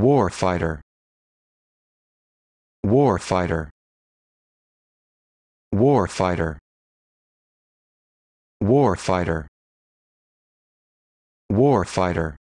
War fighter. War fighter. War fighter. War fighter. War fighter.